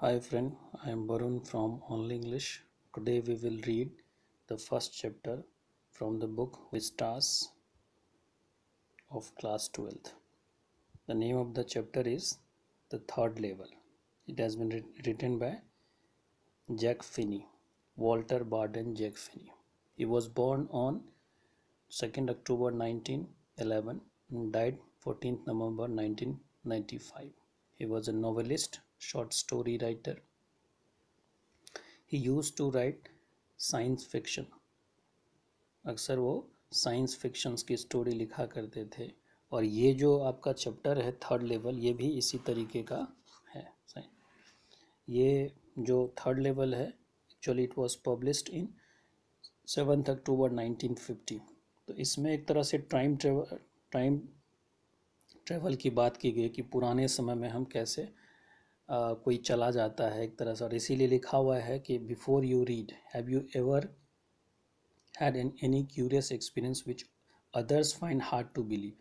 Hi friend, I am Barun from Only English. Today we will read the first chapter from the book Vistas of class 12th. The name of the chapter is The Third Level. It has been written by Jack Finney, Walter Barden Jack Finney. He was born on 2nd October 1911 and died 14th November 1995. He was a novelist short story writer. He used to write science fiction. अक्सर वो science fictions की story लिखा करते थे और ये जो आपका चैप्टर है थर्ड लेवल ये भी इसी तरीके का है ये जो थर्ड लेवल है actually it was published in seventh October 1950 तो इसमें एक तरह से टाइम ट्रेवल टाइम ट्रेवल की बात की गई कि पुराने समय में हम कैसे कोई चला जाता है एक तरह से और इसीलिए लिखा हुआ है कि before you read have you ever had an any curious experience which others find hard to believe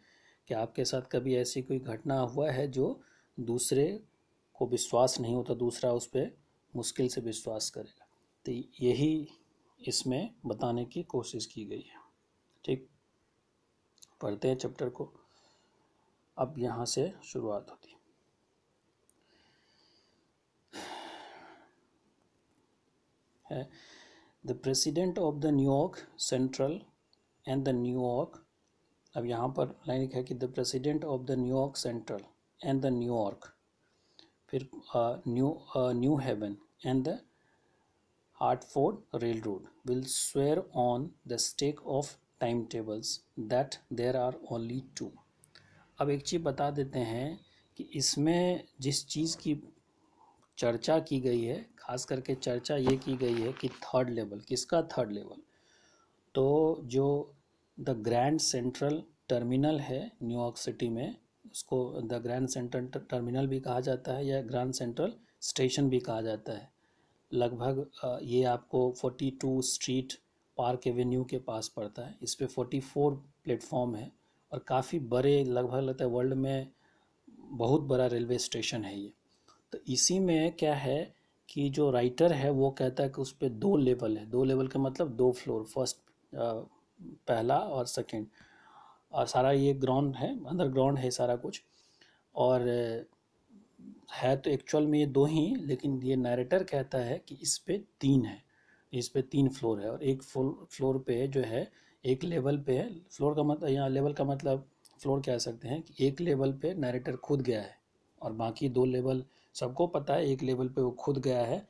कि आपके साथ कभी ऐसी कोई घटना हुआ है जो दूसरे को विश्वास नहीं होता दूसरा उस पर मुश्किल से विश्वास करेगा तो यही इसमें बताने की कोशिश की गई है ठीक पढ़ते हैं चैप्टर को अब यहाँ से शुरुआत होती है है the president of the New York Central and the New York अब यहाँ पर लाइन लिखा है कि the president of the New York Central and the New York फिर New New Haven and the Hartford railroad will swear on the stack of timetables that there are only two अब एक चीज़ बता देते हैं कि इसमें जिस चीज़ की चर्चा की गई है खास करके चर्चा ये की गई है कि थर्ड लेवल किसका थर्ड लेवल तो जो द ग्रैंड सेंट्रल टर्मिनल है न्यूयॉर्क सिटी में उसको द ग्रैंड सेंट्रल टर्मिनल भी कहा जाता है या ग्रैंड सेंट्रल स्टेशन भी कहा जाता है लगभग ये आपको 42 स्ट्रीट पार्क एवेन्यू के पास पड़ता है इस पर फोर्टी फोर प्लेटफॉर्म है और काफ़ी बड़े लगभग लगता है वर्ल्ड में बहुत बड़ा रेलवे स्टेशन है ये तो इसी में क्या है कि जो राइटर है वो कहता है कि उस पर दो लेवल है दो लेवल का मतलब दो फ्लोर फर्स्ट पहला और सेकंड और सारा ये ग्राउंड है अंडरग्राउंड है सारा कुछ और है तो एक्चुअल में ये दो ही लेकिन ये नरेटर कहता है कि इस पर तीन है इस पर तीन फ्लोर है और एक फ्लोर पे जो है एक लेवल पे है फ्लोर का मतलब यहाँ लेवल का मतलब फ्लोर कह सकते हैं कि एक लेवल पे नरेटर खुद गया है और बाकी दो लेवल सबको पता है एक लेवल पे वो खुद गया है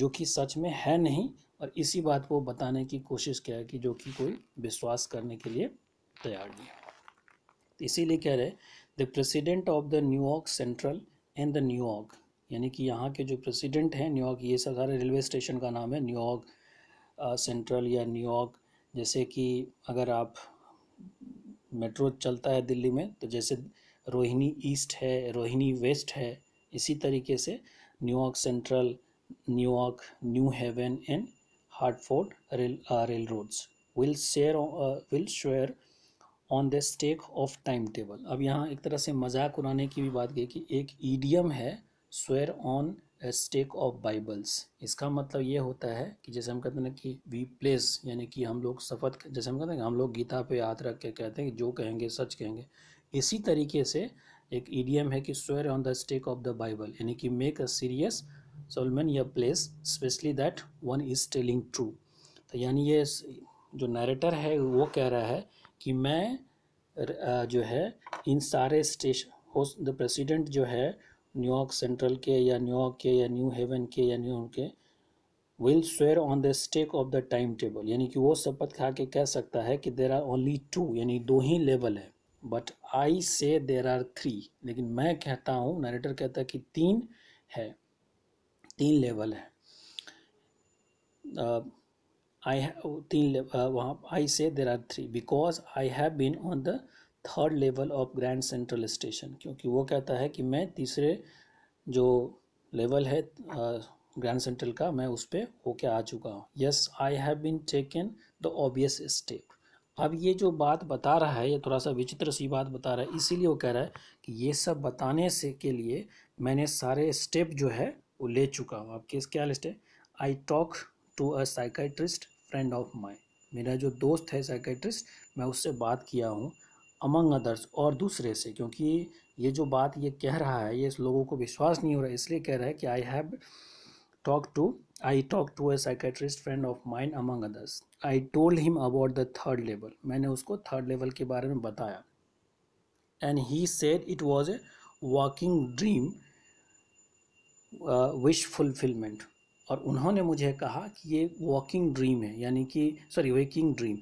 जो कि सच में है नहीं और इसी बात को बताने की कोशिश किया कि जो कि कोई विश्वास करने के लिए तैयार नहीं है तो इसीलिए कह रहे the president of the New York Central and the New York यानी कि यहाँ के जो प्रेसिडेंट हैं न्यूयॉर्क ये सब सारे रेलवे स्टेशन का नाम है न्यूयॉर्क सेंट्रल uh, या न्यूयॉर्क जैसे कि अगर आप मेट्रो चलता है दिल्ली में तो जैसे रोहिणी ईस्ट है रोहिणी वेस्ट है इसी तरीके से New York Central New York New Haven and Hartford rail railroads will share will share on the stack of timetable अब यहाँ एक तरह से मजाक उड़ाने की भी बात की कि एक ईडियम है swear on stack of Bibles इसका मतलब ये होता है कि जैसे हम कहते हैं कि वी प्लेस यानी कि हम लोग शपथ जैसे हम कहते हैं हम लोग गीता पे याद रख के कहते हैं कि जो कहेंगे सच कहेंगे इसी तरीके से एक ईडीएम है कि swear on the stack of the Bible यानी कि make a serious solemn or place specially that one is telling true तो यानी ये जो नरेटर है वो कह रहा है कि मैं जो है इन सारे स्टेश हो द प्रेसिडेंट जो है न्यूयॉर्क सेंट्रल के या न्यूयॉर्क के या न्यू हेवन के या न्यूयॉर्क के will swear on the stack of the timetable यानी कि वो शपथ खा के कह सकता है कि देर आर ओनली टू यानी दो ही लेवल है but I say there are three लेकिन मैं कहता हूँ नरेटर कहता है कि तीन है तीन लेवल है आई uh, तीन uh, वहाँ I say there are three because I have been on the third level of Grand central Station क्योंकि वो कहता है कि मैं तीसरे जो लेवल है ग्रैंड uh, सेंट्रल का मैं उस पर होके आ चुका हूँ yes I have been taken the obvious step अब ये जो बात बता रहा है ये थोड़ा सा विचित्र सी बात बता रहा है इसीलिए वो कह रहा है कि ये सब बताने से के लिए मैंने सारे स्टेप जो है वो ले चुका हूँ आपके क्या लिस्ट है I talk to a psychiatrist friend of my मेरा जो दोस्त है साइकेट्रिस्ट मैं उससे बात किया हूँ अमंग अदर्स और दूसरे से क्योंकि ये जो बात ये कह रहा है ये इस लोगों को विश्वास नहीं हो रहा है इसलिए कह रहा है कि I have talk to I talk to a psychiatrist friend of mine among others I told him about the third level मैंने उसको थर्ड लेवल के बारे में बताया and he said it was a walking dream wish fulfilment और उन्होंने मुझे कहा कि ये वॉकिंग ड्रीम है यानी कि सॉरी वेकिंग ड्रीम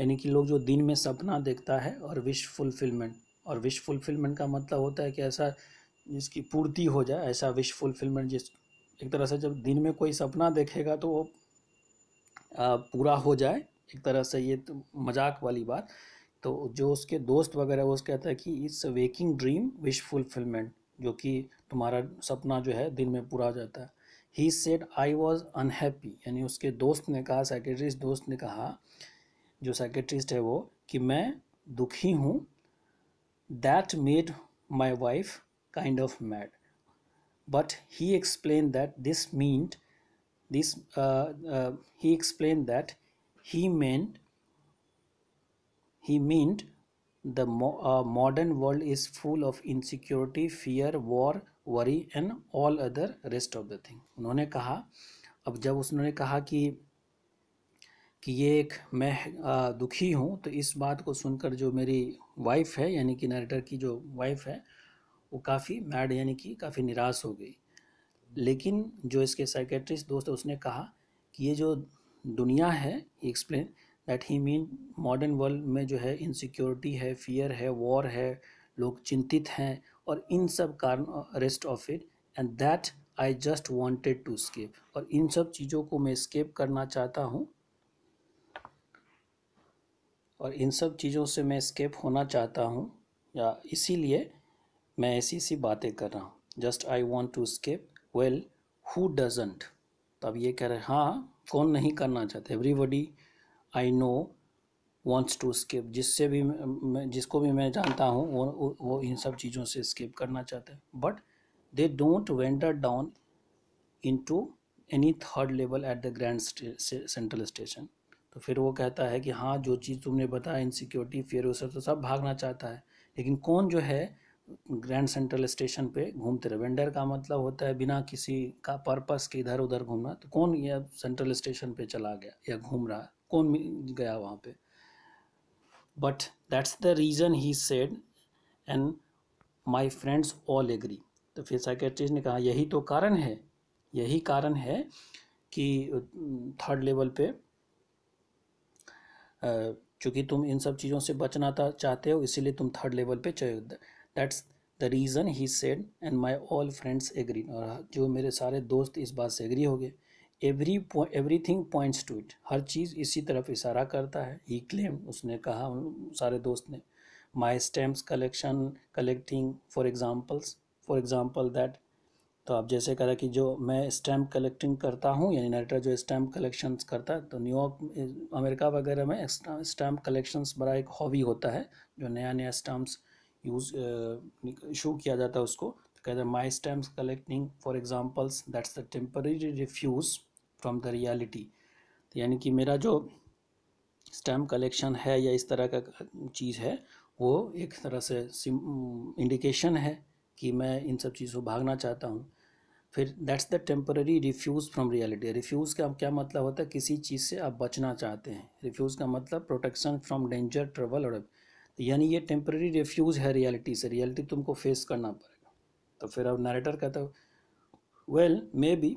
यानी कि लोग जो दिन में सपना देखता है और विश फुलफिलमेंट और विश फुलफिलमेंट का मतलब होता है कि ऐसा जिसकी पूर्ति हो जाए ऐसा विश फुलफिलमेंट जिस एक तरह से जब दिन में कोई सपना देखेगा तो वो पूरा हो जाए एक तरह से ये तो मजाक वाली बात तो जो उसके दोस्त वगैरह वो कहता है कि it's waking dream wish fulfilment जो कि तुम्हारा सपना जो है दिन में पूरा हो जाता है he said I was unhappy यानी उसके दोस्त ने कहा सेक्रेटरीस्ट दोस्त ने कहा जो सेक्रेटरीस्ट है वो कि मैं दुखी हूँ that made my wife kind of mad but he explained that this meant this uh, uh, he explained that he meant he meant the mo uh, modern world is full of insecurity fear war worry and all other rest of the thing unhone kaha ab jab usne kaha ki कि ये एक मैं दुखी हूँ तो इस बात को सुनकर जो मेरी वाइफ है यानी कि नरेटर की जो वाइफ है वो काफ़ी मैड यानी कि काफ़ी निराश हो गई लेकिन जो इसके साइकेट्रिस्ट दोस्त उसने कहा कि ये जो दुनिया है explain that he mean modern world में जो है इनसिक्योरिटी है फियर है वॉर है लोग चिंतित हैं और इन सब कारण rest of it and that I just wanted to escape और इन सब चीज़ों को मैं स्केप करना चाहता हूँ और इन सब चीज़ों से मैं स्केप होना चाहता हूँ या इसीलिए मैं ऐसी सी बातें कर रहा हूँ just I want to escape well who doesn't तब ये कह रहे हाँ कौन नहीं करना चाहते everybody I know wants to escape जिससे भी मैं जिसको भी मैं जानता हूँ वो वो इन सब चीज़ों से स्केप करना चाहते हैं but they don't wander down into any third level at the grand central Station तो फिर वो कहता है कि हाँ जो चीज़ तुमने बताया इनसिक्योरिटी फियर वो सब तो सब भागना चाहता है लेकिन कौन जो है ग्रैंड सेंट्रल स्टेशन पे घूमते रहे वेंडर का मतलब होता है बिना किसी का पर्पस के इधर उधर घूमना तो कौन यह सेंट्रल स्टेशन पे चला गया या घूम रहा है कौन गया वहाँ पे but that's the reason he said and my friends all agree तो फिर साइकेट्रिस्ट ने कहा यही तो कारण है यही कारण है कि थर्ड लेवल पे चूँकि तुम इन सब चीज़ों से बचना था चाहते हो इसीलिए तुम थर्ड लेवल पे that's the reason he said and my all friends agree और जो मेरे सारे दोस्त इस बात से एग्री हो गए every everything points to it हर चीज़ इसी तरफ इशारा करता है ही क्लेम उसने कहा उन सारे दोस्त ने my stamps collection collecting for examples for example that तो आप जैसे कह रहे कि जो मैं स्टैम्प कलेक्टिंग करता हूँ यानी नाइट्रा जो स्टैम्प कलेक्शंस करता है तो न्यूयॉर्क अमेरिका वगैरह में स्टैम्प कलेक्शंस बड़ा एक हॉबी होता है जो नया नया स्टैम्प्स यूज शो uh, किया जाता है उसको तो कहते हैं my stamps collecting for examples that's the temporary refuge from the reality यानी कि मेरा जो स्टैम्प कलेक्शन है या इस तरह का चीज़ है वो एक तरह से इंडिकेशन है कि मैं इन सब चीज़ों भागना चाहता हूँ फिर that's the temporary refuge from reality refuge का क्या मतलब होता है किसी चीज़ से आप बचना चाहते हैं रिफ्यूज़ का मतलब प्रोटेक्शन फ्रॉम डेंजर ट्रबल और तो यानी ये टेम्प्रेरी रिफ्यूज़ है रियलिटी से रियलिटी तुमको फेस करना पड़ेगा तो फिर अब नरेटर कहता है well maybe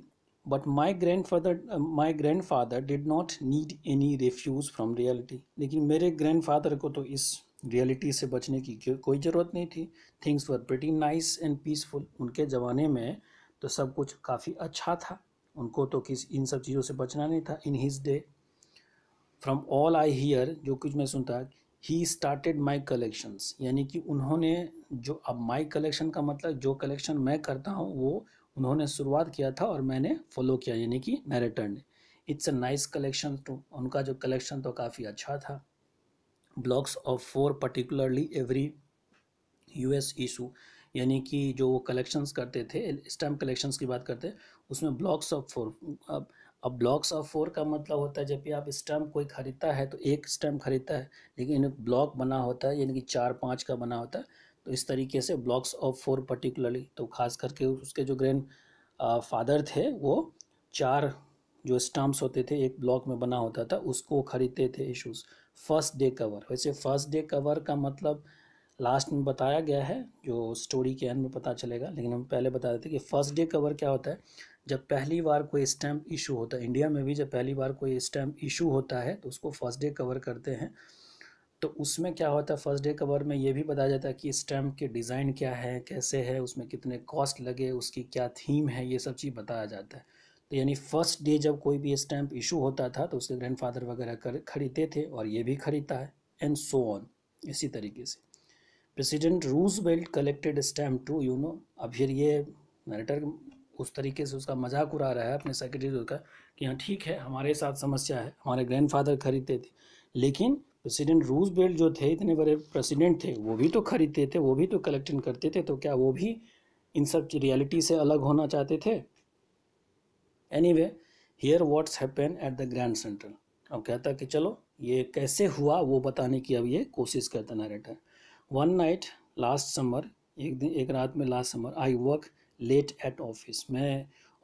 but my grandfather my grandfather did not need any refuge from reality लेकिन मेरे ग्रैंड फादर को तो इस रियलिटी से बचने की कोई ज़रूरत नहीं थी things were pretty nice and peaceful उनके ज़माने में तो सब कुछ काफ़ी अच्छा था उनको तो किस इन सब चीज़ों से बचना नहीं था in his day from all I hear जो कुछ मैं सुनता ही स्टार्टेड माई कलेक्शंस यानी कि उन्होंने जो अब माई कलेक्शन का मतलब जो कलेक्शन मैं करता हूँ वो उन्होंने शुरुआत किया था और मैंने फॉलो किया यानी कि नरेटर ने it's a nice collection to उनका जो कलेक्शन तो काफ़ी अच्छा था blocks of four particularly every U S issue यानी कि जो वो कलेक्शंस करते थे स्टैम्प कलेक्शंस की बात करते हैं उसमें ब्लॉक्स ऑफ फोर अब अब ब्लॉक्स ऑफ फोर का मतलब होता है जब भी आप स्टैम्प कोई ख़रीदता है तो एक स्टम्प ख़रीदता है लेकिन ब्लॉक बना होता है यानी कि चार पाँच का बना होता है तो इस तरीके से ब्लॉक्स ऑफ फोर पर्टिकुलरली तो खास करके उसके जो ग्रैंड फादर थे वो चार जो स्टम्प्स होते थे एक ब्लॉक में बना होता था उसको खरीदते थे इशूज़ फर्स्ट डे कवर वैसे फर्स्ट डे कवर का मतलब लास्ट में बताया गया है जो स्टोरी के एंड में पता चलेगा लेकिन हम पहले बता देते कि फ़र्स्ट डे कवर क्या होता है जब पहली बार कोई स्टैम्प इशू होता है इंडिया में भी जब पहली बार कोई स्टैम्प इशू होता है तो उसको फर्स्ट डे कवर करते हैं तो उसमें क्या होता है फर्स्ट डे कवर में ये भी बताया जाता है कि स्टैम्प के डिज़ाइन क्या है कैसे है उसमें कितने कॉस्ट लगे उसकी क्या थीम है ये सब चीज़ बताया जाता है तो यानी फर्स्ट डे जब कोई भी स्टैम्प इशू होता था तो उसके ग्रैंडफादर वगैरह खरीदते थे और ये भी खरीदता है एंड सो ऑन इसी तरीके से president belt collected stamp too you know अब फिर ये नरेटर उस तरीके से उसका मजाक उड़ा रहा है अपने सेक्रेटरी का कि हाँ ठीक है हमारे साथ समस्या है हमारे ग्रैंडफादर खरीदते थे लेकिन प्रेसिडेंट रूज बेल्ट जो थे इतने बड़े प्रेसिडेंट थे वो भी तो खरीदते थे वो भी तो कलेक्टिंग करते थे तो क्या वो भी इन सब रियलिटी से अलग होना चाहते थे anyway here what's happen at the grand Central अब कहता कि चलो ये कैसे हुआ वो बताने की अब ये कोशिश करता narrator one night last summer एक दिन एक रात में last summer I work late at office मैं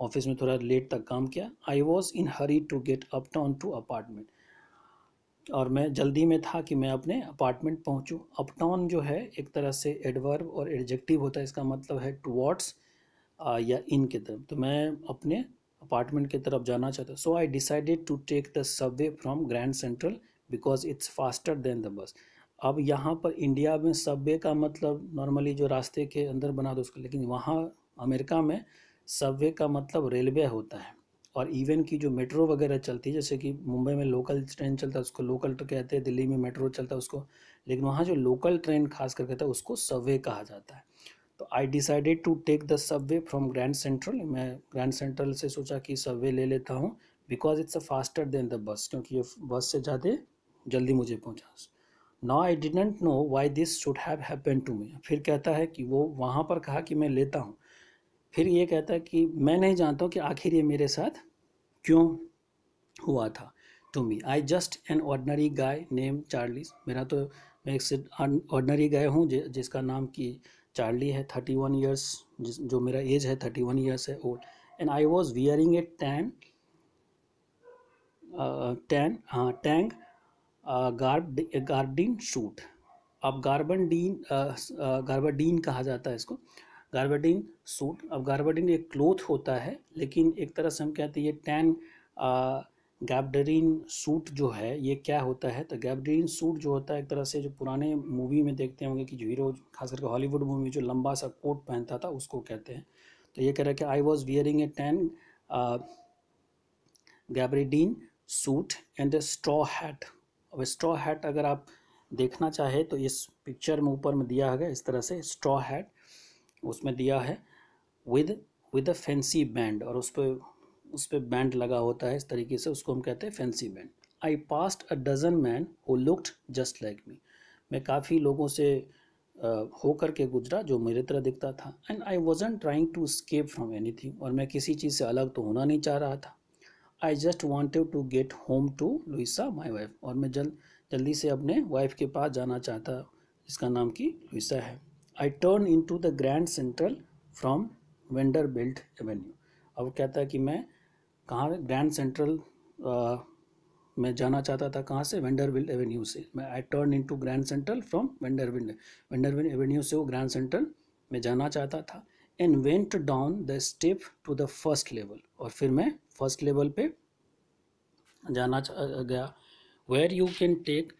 ऑफिस में थोड़ा लेट तक काम किया I was in hurry to get uptown to apartment और मैं जल्दी में था कि मैं अपने अपार्टमेंट पहुँचूँ अप टाउन जो है एक तरह से एडवर्ब और एडजेक्टिव होता है इसका मतलब है टुवर्ड्स या इन की तरफ तो मैं अपने अपार्टमेंट की तरफ जाना चाहता so I decided to take the subway from Grand Central because it's faster than the bus अब यहाँ पर इंडिया में सबवे का मतलब नॉर्मली जो रास्ते के अंदर बना दो उसका लेकिन वहाँ अमेरिका में सबवे का मतलब रेलवे होता है और इवन की जो मेट्रो वगैरह चलती है जैसे कि मुंबई में लोकल ट्रेन चलता है उसको लोकल तो कहते हैं दिल्ली में मेट्रो चलता है उसको लेकिन वहाँ जो लोकल ट्रेन खास कर कहता है उसको सबवे कहा जाता है तो I decided to take the subway from Grand Central मैं ग्रैंड सेंट्रल से सोचा कि सबवे ले लेता हूँ because it's a faster than the bus क्योंकि ये बस से ज़्यादा जल्दी मुझे पहुँचा ना I didn't know why this should have happen to me फिर कहता है कि वो वहाँ पर कहा कि मैं लेता हूँ फिर ये कहता है कि मैं नहीं जानता हूँ कि आखिर ये मेरे साथ क्यों हुआ था to me I just an ordinary guy name Charles मेरा तो मैं एक ऑर्डनरी गाय हूँ जिसका नाम कि चार्ली है थर्टी वन ईयर्स जो मेरा एज है थर्टी वन ईयर्स है old and I was wearing a tan tan हाँ टैंक गार्बडिन शूट अब गार्बनडीन गार्बाडीन कहा जाता है इसको गार्बाडीन सूट अब गार्बाडीन एक क्लोथ होता है लेकिन एक तरह से हम कहते हैं ये टैन गैबडरीन सूट जो है ये क्या होता है तो गैबडरीन सूट जो होता है एक तरह से जो पुराने मूवी में देखते होंगे कि जो हीरो खास करके हॉलीवुड मूवी जो लंबा सा कोट पहनता था उसको कहते हैं तो ये कह रहा है कि I was wearing a tan gabardine suit and a straw hat अब स्ट्रॉ हैट अगर आप देखना चाहे तो इस पिक्चर में ऊपर में दिया है इस तरह से स्ट्रॉ हैट उसमें दिया है with with a fancy band और उस पर उस पर बैंड लगा होता है इस तरीके से उसको हम कहते हैं fancy band I passed a dozen man who looked just like me मैं काफ़ी लोगों से होकर के गुजरा जो मेरे तरह दिखता था and I wasn't trying to escape from any और मैं किसी चीज़ से अलग तो होना नहीं चाह रहा था I just wanted to get home to Louisa my wife और मैं जल्द जल्दी से अपने वाइफ के पास जाना चाहता जिसका नाम की लुइसा है I turn into the grand central from Vanderbilt avenue अब कहता है कि मैं कहाँ ग्रैंड सेंट्रल मैं जाना चाहता था कहाँ से वेंडरविल एवेन्यू से मैं I turn into grand central from Vanderbilt Vanderbilt avenue से वो ग्रैंड सेंट्रल में जाना चाहता था and went down the step to the first level और फिर मैं फर्स्ट लेवल पे जाना गया where you can take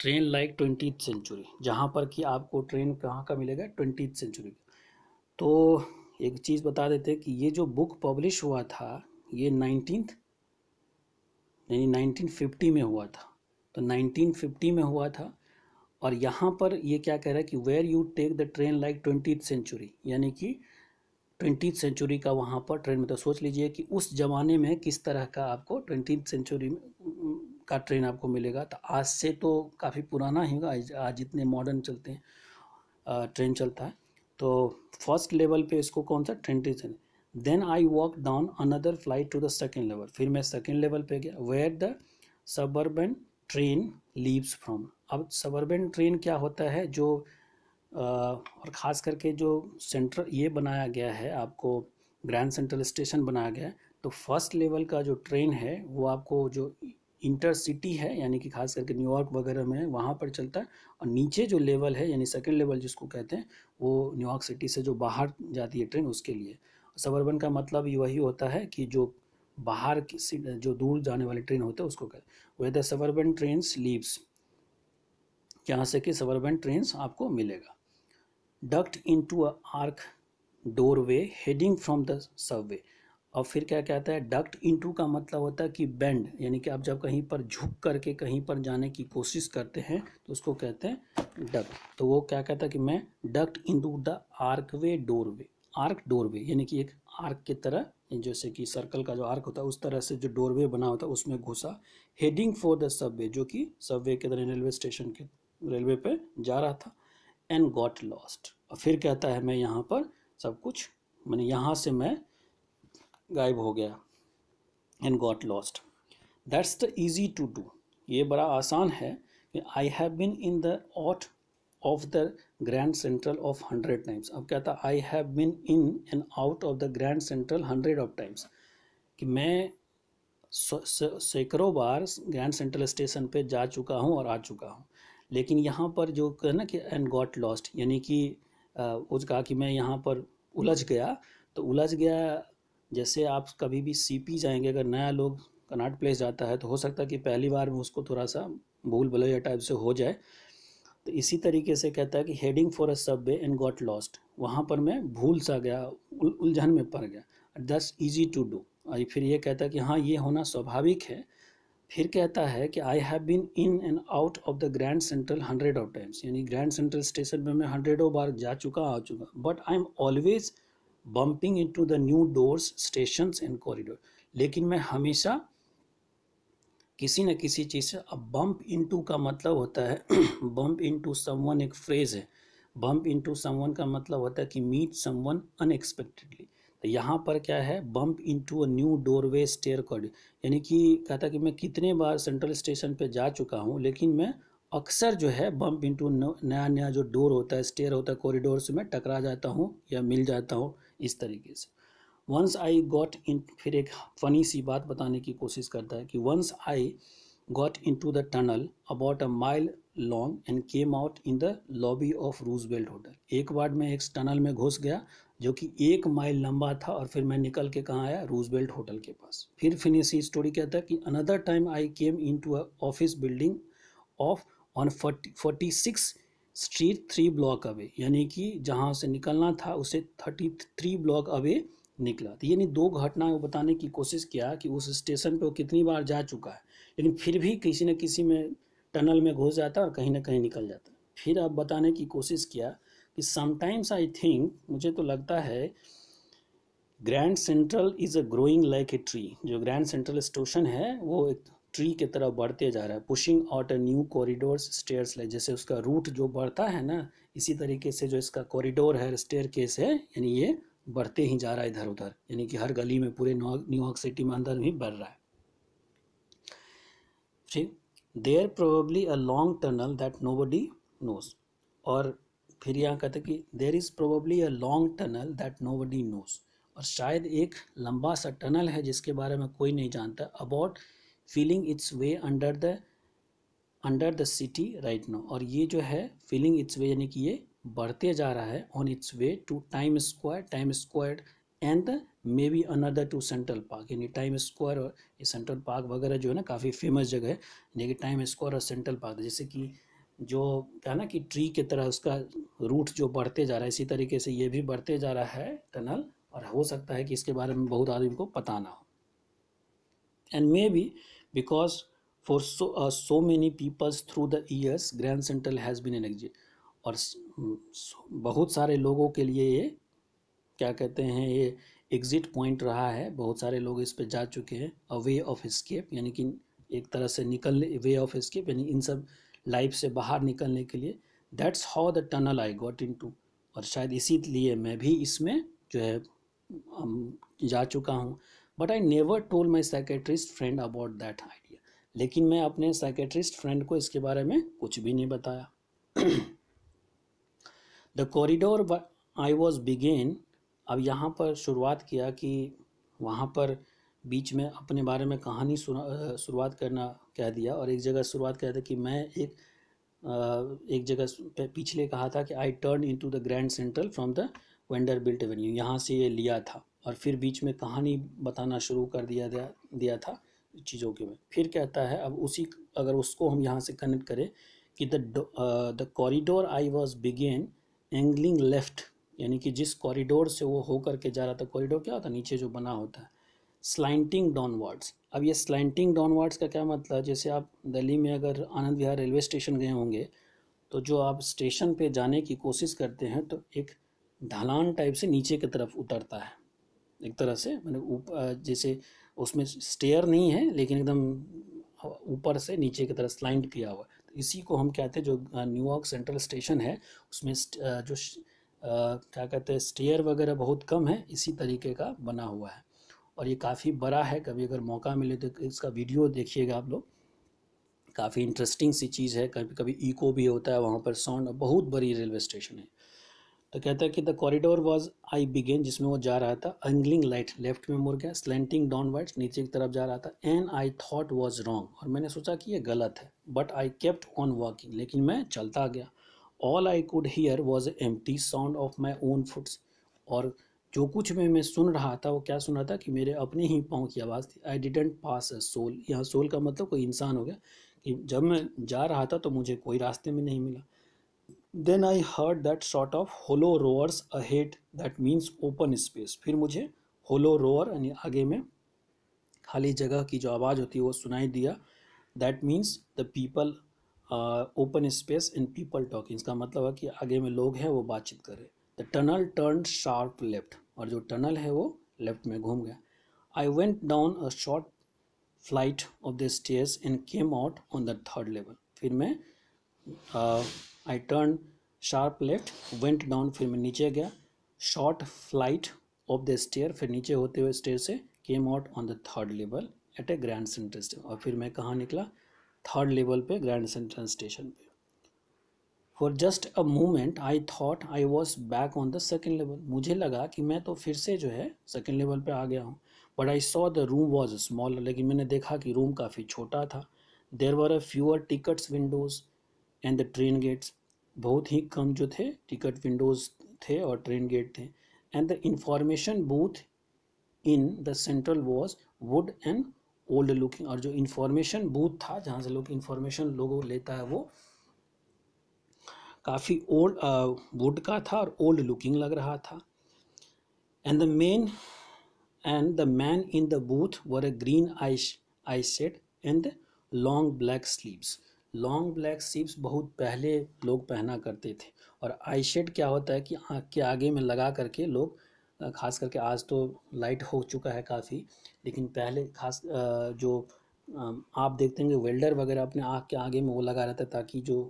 train like twenty century जहाँ पर कि आपको ट्रेन कहाँ का मिलेगा ट्वेंटी सेंचुरी तो एक चीज़ बता देते कि ये जो बुक पब्लिश हुआ था ये नाइनटीन यानी नाइनटीन फिफ्टी में हुआ था तो नाइनटीन फिफ्टी में हुआ था और यहाँ पर ये क्या कह रहा है कि where you take the train like twenty century यानी कि ट्वेंटी सेंचुरी का वहाँ पर में मतलब सोच लीजिए कि उस ज़माने में किस तरह का आपको ट्वेंटी सेंचुरी का ट्रेन आपको मिलेगा तो आज से तो काफ़ी पुराना ही होगा आज जितने मॉडर्न चलते हैं ट्रेन चलता है तो फर्स्ट लेवल पे इसको कौन सा twenty century then I walk down another flight to the second level फिर मैं सेकेंड लेवल पे गया where the suburban train leaves from अब सबर्बन ट्रेन क्या होता है जो और ख़ास करके जो सेंटर ये बनाया गया है आपको ग्रैंड सेंट्रल स्टेशन बनाया गया है तो फर्स्ट लेवल का जो ट्रेन है वो आपको जो इंटरसिटी है यानी कि खास करके न्यूयॉर्क वगैरह में वहाँ पर चलता है और नीचे जो लेवल है यानी सेकेंड लेवल जिसको कहते हैं वो न्यूयॉर्क सिटी से जो बाहर जाती है ट्रेन उसके लिए सबर्बन का मतलब वही होता है कि जो बाहर की जो दूर जाने वाली ट्रेन होता है उसको कहते हैं वेदर सबर्बन ट्रेन लीव्स यहाँ से कि सबर्बन ट्रेन आपको मिलेगा ducked into arc arc heading from the subway और फिर क्या कहता है डक्ट टू का मतलब होता है कि बेंड यानी कि आप जब कहीं पर झुक करके कहीं पर जाने की कोशिश करते हैं तो उसको कहते हैं डक्ट तो वो क्या कहता है कि मैं ducked to the arch door doorway arch door way यानी कि एक आर्क की तरह जैसे कि सर्कल का जो आर्क होता है उस तरह से जो डोरवे बना होता है उसमें घुसा हेडिंग फॉर द सबवे जो कि सबवे के तरह रेलवे स्टेशन के रेलवे पे जा रहा था एंड गॉट लॉस्ट और फिर कहता है मैं यहाँ पर सब कुछ मैंने यहाँ से मैं गायब हो गया and got lost that's the easy to do ये बड़ा आसान है कि I have bin in the out of the grand central of hundred times अब कहता I have bin in and out of the grand central hundred of times कि मैं सैकड़ों बार ग्रैंड सेंट्रल स्टेशन पे जा चुका हूँ और आ चुका हूँ लेकिन यहाँ पर जो है ना कि एंड गॉट लॉस्ट यानी कि उस कहा कि मैं यहाँ पर उलझ गया तो उलझ गया जैसे आप कभी भी सीपी जाएंगे अगर नया लोग कनाट प्लेस जाता है तो हो सकता है कि पहली बार में उसको थोड़ा सा भूल भलैया टाइप से हो जाए तो इसी तरीके से कहता है कि हेडिंग फॉर अ सब वे एंड गॉट लॉस्ट वहाँ पर मैं भूल सा गया उलझन में पड़ गया दस ईजी टू डू और फिर ये कहता है कि हाँ ये होना स्वाभाविक है फिर कहता है कि I have been in and out of the grand central hundred of times यानी ग्रैंड सेंट्रल स्टेशन में मैं हंड्रेडों बार जा चुका आ चुका but I am always bumping into the new doors station and corridor लेकिन मैं हमेशा किसी न किसी चीज़ से अब बम्प टू का मतलब होता है बम्प टू समन एक फ्रेज़ है बम्प टू समवन का मतलब होता है कि मीट वन अनएक्सपेक्टेडली तो यहाँ पर क्या है bump into a new doorway stair cord यानी कि कहता कि मैं कितने बार सेंट्रल स्टेशन पे जा चुका हूँ लेकिन मैं अक्सर जो है बम्प इनटू नया नया जो डोर होता है स्टेयर होता है कॉरिडोर से मैं टकरा जाता हूँ या मिल जाता हूँ इस तरीके से वंस आई गॉट इन फिर एक फनी सी बात बताने की कोशिश करता है कि once I got into the tunnel about a mile long and came out in the lobby of Roosevelt hotel एक बार में एक टनल में घुस गया जो कि एक माइल लंबा था और फिर मैं निकल के कहाँ आया रूजबेल्ट होटल के पास फिर फिनिशिंग स्टोरी कहता है कि another time I came into office building off on forty six street three block away यानी कि जहाँ से निकलना था उसे थर्टी थ्री ब्लॉक अवे निकला तो यानी दो घटनाएं बताने की कोशिश किया कि उस स्टेशन पे वो कितनी बार जा चुका है लेकिन फिर भी किसी न किसी में टनल में घुस जाता है और कहीं ना कहीं निकल जाता फिर अब बताने की कोशिश किया कि समटाइम्स आई थिंक मुझे तो लगता है grand central is a growing like a tree जो ग्रैंड सेंट्रल स्टेशन है वो एक ट्री की तरह बढ़ते जा रहा है pushing out a new corridor stairs like जैसे उसका रूट जो बढ़ता है ना इसी तरीके से जो इसका कॉरिडोर है स्टेयर केस है यानी ये बढ़ते ही जा रहा है इधर उधर यानी कि हर गली में पूरे न्यूयॉर्क सिटी में अंदर भी बढ़ रहा है ठीक there probably a long tunnel that nobody knows और फिर यहाँ कहते कि there is probably a long tunnel that nobody knows और शायद एक लंबा सा टनल है जिसके बारे में कोई नहीं जानता about feeling its way under the under the city right no और ये जो है फीलिंग इट्स वे यानी कि ये बढ़ते जा रहा है on its way to time square time square and maybe another to central park यानी टाइम स्क्वायर और ये सेंट्रल पार्क वगैरह जो है ना काफ़ी फेमस जगह है यानी कि टाइम स्क्वायर और सेंट्रल पार्क जैसे कि जो है ना कि ट्री की तरह उसका रूट जो बढ़ते जा रहा है इसी तरीके से ये भी बढ़ते जा रहा है टनल और हो सकता है कि इसके बारे में बहुत आदमी को पता ना हो and maybe because for so so many peoples through the years grand central has been an exit और mm, बहुत सारे लोगों के लिए ये क्या कहते हैं ये एग्ज़िट पॉइंट रहा है बहुत सारे लोग इस पर जा चुके हैं अ वे ऑफ स्केप यानी कि एक तरह से निकल वे ऑफ स्केप यानी इन सब लाइफ से बाहर निकलने के लिए that's how the tunnel I got into और शायद इसीलिए मैं भी इसमें जो है जा चुका हूँ but I never told my psychiatrist friend about that idea लेकिन मैं अपने साइकेट्रिस्ट फ्रेंड को इसके बारे में कुछ भी नहीं बताया the corridor I was begin अब यहाँ पर शुरुआत किया कि वहाँ पर बीच में अपने बारे में कहानी शुरुआत करना कह दिया और एक जगह शुरुआत कह दिया कि मैं एक एक जगह पिछले कहा था कि I turn into the grand central from the Vanderbilt avenue यहाँ से ये लिया था और फिर बीच में कहानी बताना शुरू कर दिया दिया, था चीज़ों के में फिर कहता है अब उसी अगर उसको हम यहाँ से कनेक्ट करें कि the the corridor I was begin angling left यानी कि जिस कॉरिडोर से वो होकर के जा रहा था कॉरिडोर क्या होता नीचे जो बना होता है स्लाइंटिंग डाउनवर्ड्स अब ये स्लाइंटिंग डाउनवर्ड्स का क्या मतलब जैसे आप दिल्ली में अगर आनंद विहार रेलवे स्टेशन गए होंगे तो जो आप स्टेशन पे जाने की कोशिश करते हैं तो एक ढलान टाइप से नीचे की तरफ उतरता है एक तरह से मैंने मतलब ऊपर जैसे उसमें स्टेयर नहीं है लेकिन एकदम ऊपर से नीचे की तरफ स्लाइंट किया हुआ तो इसी को हम कहते हैं जो न्यूयॉर्क सेंट्रल स्टेशन है उसमें जो क्या कहते हैं स्टेयर वगैरह बहुत कम है इसी तरीके का बना हुआ है और ये काफ़ी बड़ा है कभी अगर मौका मिले तो इसका वीडियो देखिएगा आप लोग काफ़ी इंटरेस्टिंग सी चीज़ है कभी कभी ईको भी होता है वहाँ पर साउंड बहुत बड़ी रेलवे स्टेशन है तो कहता है कि the corridor was I begin जिसमें वो जा रहा था अंगलिंग लाइट लेफ्ट में मुड़ गया स्लेंटिंग डाउनवर्ड्स नीचे की तरफ जा रहा था and I thought was wrong और मैंने सोचा कि ये गलत है but I kept on walking लेकिन मैं चलता गया all I could hear was empty sound of my own foots और जो कुछ मैं मैं सुन रहा था वो क्या सुन रहा था कि मेरे अपने ही पाँव की आवाज़ थी I didn't pass a soul यहाँ सोल का मतलब कोई इंसान हो गया कि जब मैं जा रहा था तो मुझे कोई रास्ते में नहीं मिला then I heard that short of hollow roars ahead that means open space फिर मुझे होलो रोअर यानी आगे में खाली जगह की जो आवाज़ होती है वो सुनाई दिया that means the people open space and people talking इसका मतलब है कि आगे में लोग हैं वो बातचीत कर रहे the tunnel turn sharp left और जो टनल है वो लेफ्ट में घूम गया I went down a short flight of the stairs and came out on the third level फिर मैं I turn sharp left went down फिर मैं नीचे गया short flight of the stair फिर नीचे होते हुए स्टेयर से came out on the third level at a grand central station और फिर मैं कहाँ निकला थर्ड लेवल पे ग्रैंड सेंट्रल स्टेशन पे for just a moment I thought I was back on the second level मुझे लगा कि मैं तो फिर से जो है सेकेंड लेवल पर आ गया हूँ but I saw the room was small लेकिन मैंने देखा कि रूम काफ़ी छोटा था there were a fewer tickets windows and the train gates बहुत ही कम जो थे टिकट विंडोज़ थे और ट्रेन गेट थे and the information booth in the central was wood and old looking और जो इन्फॉर्मेशन बूथ था जहाँ से लोग इन्फॉर्मेशन लोगों लेता है वो काफ़ी ओल्ड वुड का था और ओल्ड लुकिंग लग रहा था and the man and the man in the booth were a green eye eye set and long black sleeves long black sleeves बहुत पहले लोग पहना करते थे और आई शेड क्या होता है कि आँख के आगे में लगा करके लोग खास करके आज तो लाइट हो चुका है काफ़ी लेकिन पहले खास जो आप देखते हैं वेल्डर वगैरह अपने आँख के आगे में वो लगा रहता है ताकि जो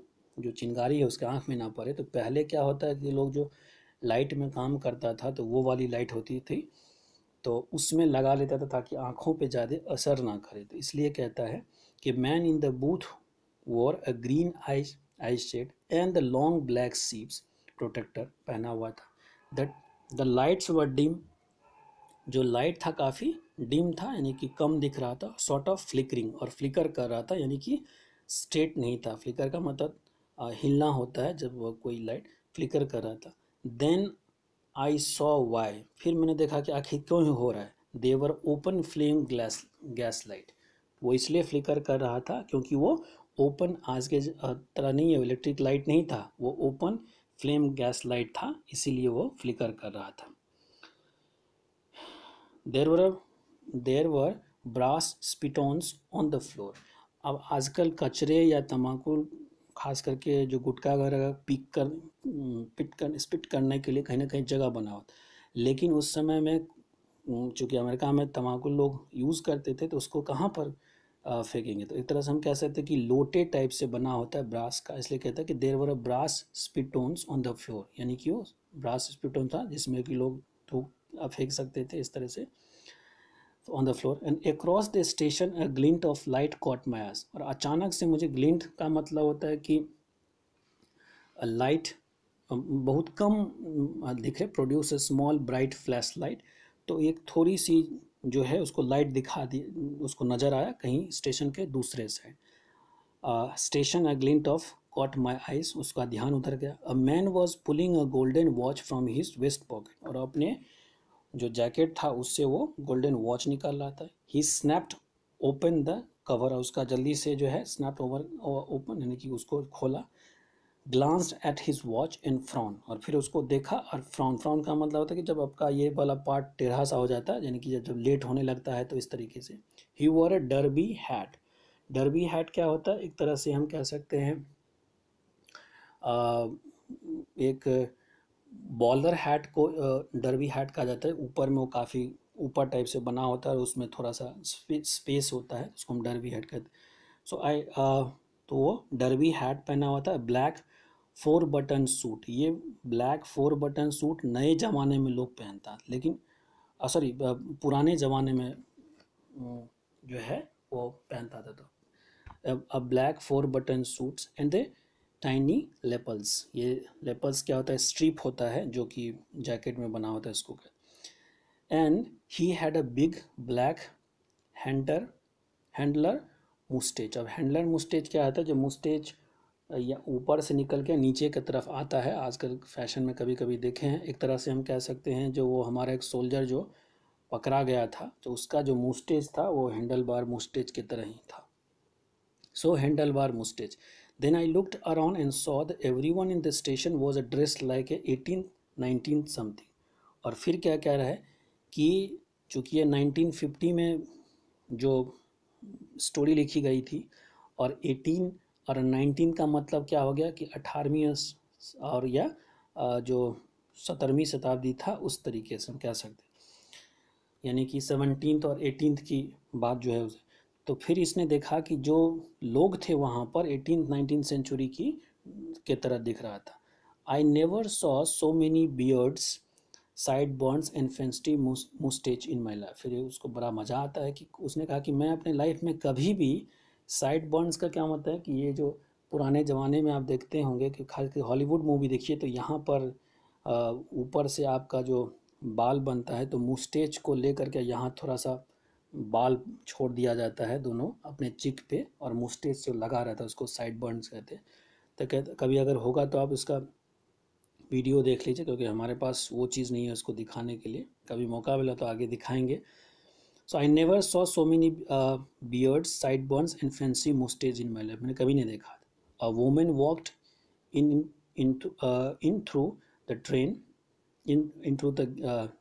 जो चिंगारी है उसके आँख में ना पड़े तो पहले क्या होता है कि लोग जो लाइट में काम करता था तो वो वाली लाइट होती थी तो उसमें लगा लेता था ताकि आँखों पे ज़्यादा असर ना करे तो इसलिए कहता है कि man in the booth wore a green eye eye shade and the long black sleeves protector पहना हुआ था that the lights were dim जो लाइट था काफ़ी डिम था यानी कि कम दिख रहा था शॉर्ट ऑफ फ्लिकरिंग और फ्लिकर कर रहा था यानी कि स्ट्रेट नहीं था फ्लिकर का मतलब हिलना होता है जब वह कोई लाइट फ्लिकर कर रहा था देन आई सॉ वाई फिर मैंने देखा कि आखिर क्यों ही हो रहा है they were open flame glass gas light वो इसलिए फ्लिकर कर रहा था क्योंकि वो ओपन आज के तरह नहीं है इलेक्ट्रिक लाइट नहीं था वो ओपन फ्लेम गैस लाइट था इसीलिए वो फ्लिकर कर रहा था there were there were brass spittoons on the floor अब आजकल कचरे या तम्बाकू खास करके जो गुटखा वगैरह पिक कर पिट कर स्पिट करने के लिए कहीं ना कहीं जगह बना हो लेकिन उस समय में चूँकि अमेरिका में तमाकू लोग यूज़ करते थे तो उसको कहाँ पर फेंकेंगे तो एक तरह से हम कह सकते हैं कि लोटे टाइप से बना होता है ब्रास का इसलिए कहता है कि there were a brass spittoons on the floor यानी कि वो ब्रास स्पिटोन था जिसमें कि लोग थूक फेंक सकते थे इस तरह से on the floor and across the station a glint of light caught my eyes और अचानक से मुझे ग्लिंट का मतलब होता है कि लाइट um, बहुत कम दिख रहे produce small bright flash light तो एक थोड़ी सी जो है उसको लाइट दिखा दी उसको नज़र आया कहीं स्टेशन के दूसरे side station a glint of caught my eyes उसका ध्यान उधर गया a man was pulling a golden watch from his vest pocket और अपने uh, जो जैकेट था उससे वो गोल्डन वॉच निकाल रहा था he snapped open the cover उसका जल्दी से जो है स्नैप्ड ओवर ओपन यानी कि उसको खोला glanced at his watch and frown और फिर उसको देखा और फ्रॉन फ्रॉन का मतलब होता है कि जब आपका ये वाला पार्ट टेढ़ा सा हो जाता है यानी कि जब जब लेट होने लगता है तो इस तरीके से he wore a derby hat derby hat क्या होता है एक तरह से हम कह सकते हैं आ, एक बॉलर हैट को डरवी हैट कहा जाता है ऊपर में वो काफ़ी ऊपर टाइप से बना होता है और उसमें थोड़ा सा स्पेस होता है उसको हम डरबी हैट कहते हैं सो आई तो वो डरवी हैट पहना हुआ था ब्लैक फोर बटन सूट ये ब्लैक फोर बटन सूट नए ज़माने में लोग पहनता लेकिन सॉरी पुराने ज़माने में जो है वो पहनता था तो अब black four button suits and they tiny lapels ये लेपल्स क्या होता है स्ट्रिप होता है जो कि जैकेट में बना होता है इसको and he had a big black hander handler mustache अब हैंडलर मुस्टेज क्या होता है जो मुस्टेज uh, या ऊपर से निकल के नीचे की तरफ आता है आजकल फैशन में कभी कभी देखे हैं एक तरह से हम कह सकते हैं जो वो हमारा एक सोल्जर जो पकड़ा गया था तो उसका जो मुस्टेज था वो हैंडल बार मुस्टेज की तरह ही था so handlebar mustache Then I looked around and saw that everyone in the station was dressed like a 18, 19 something. और फिर क्या कह रहा है कि चूँकि ये 1950 में जो स्टोरी लिखी गई थी और 18 और 19 का मतलब क्या हो गया कि अठारहवीं और या जो सत्रहवीं शताब्दी था उस तरीके से हम कह सकते यानी कि सेवनटीन और एटीनथ की बात जो है उसे तो फिर इसने देखा कि जो लोग थे वहाँ पर एटीन नाइनटीन सेंचुरी की के तरह दिख रहा था I never saw so many beards side bonds and fancy mustache in my life फिर उसको बड़ा मज़ा आता है कि उसने कहा कि मैं अपने लाइफ में कभी भी साइड बॉन्ड्स का क्या मतलब है कि ये जो पुराने ज़माने में आप देखते होंगे कि खास हॉलीवुड मूवी देखिए तो यहाँ पर ऊपर से आपका जो बाल बनता है तो मुस्टेच को लेकर के यहाँ थोड़ा सा बाल छोड़ दिया जाता है दोनों अपने चिक पे और मुस्टेज से लगा रहता है उसको साइड बर्न्स कहते हैं तो कहते कभी अगर होगा तो आप उसका वीडियो देख लीजिए क्योंकि हमारे पास वो चीज़ नहीं है उसको दिखाने के लिए कभी मौका मिला तो आगे दिखाएंगे so I never saw so many beards sideburns and fancy mustache in my life मैंने कभी नहीं देखा a women walked in in in through the train in in through the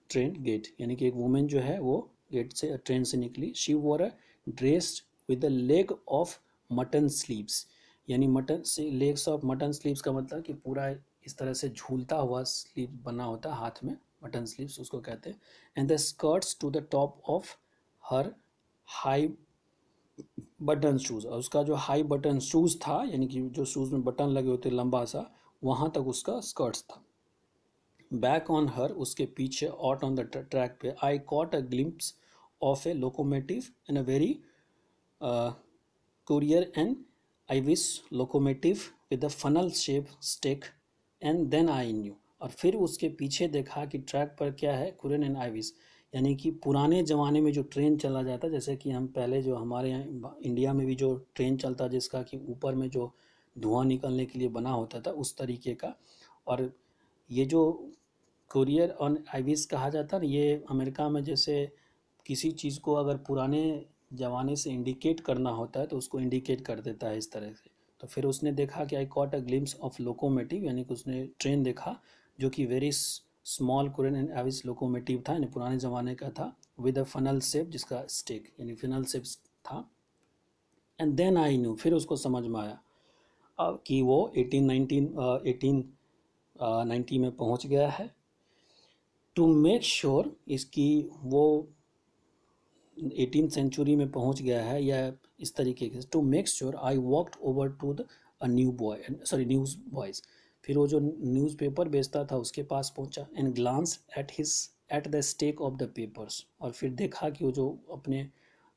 train gate यानी कि एक वुमेन जो है वो गेट uh, से ट्रेन से निकली she wore a dressed with the leg of mutton sleeves यानी मटन से लेग्स ऑफ मटन स्लीव्स का मतलब कि पूरा इस तरह से झूलता हुआ स्लीव बना होता हाथ में मटन स्लीव्स उसको कहते हैं and the skirts to the top of her high button shoes और उसका जो हाई बटन शूज़ था यानी कि जो शूज़ में बटन लगे होते लंबा सा वहाँ तक उसका स्कर्ट्स था बैक ऑन हर उसके पीछे ऑट ऑन द ट्रैक पे I caught a glimpse of a locomotive and a very Currier Ives locomotive with a funnel shape stack and then I in you और फिर उसके पीछे देखा कि track पर क्या है कुरियन एंड आई विस यानी कि पुराने ज़माने में जो ट्रेन चला जाता जैसे कि हम पहले जो हमारे यहाँ इंडिया में भी जो ट्रेन चलता जिसका कि ऊपर में जो धुआं निकलने के लिए बना होता था उस तरीके का और ये जो कुरियर ऑन आईवीस कहा जाता है ये अमेरिका में जैसे किसी चीज़ को अगर पुराने जमाने से इंडिकेट करना होता है तो उसको इंडिकेट कर देता है इस तरह से तो फिर उसने देखा कि I caught a glimpse of locomotive यानी कि उसने ट्रेन देखा जो कि very small Currier and Ives locomotive था यानी पुराने ज़माने का था विद अ फनल सेप जिसका स्टिक यानी फनल सेप था एंड देन आई न्यू फिर उसको समझ में आया कि वो एटीन नाइनटीन एटीन नाइन्टी में पहुंच गया है टू मेक श्योर इसकी वो एटीन सेंचुरी में पहुंच गया है या इस तरीके के to make sure I walked over to the new boy sorry news boys फिर वो जो न्यूज़पेपर बेचता था उसके पास पहुंचा and glance at his at the stack of the papers और फिर देखा कि वो जो अपने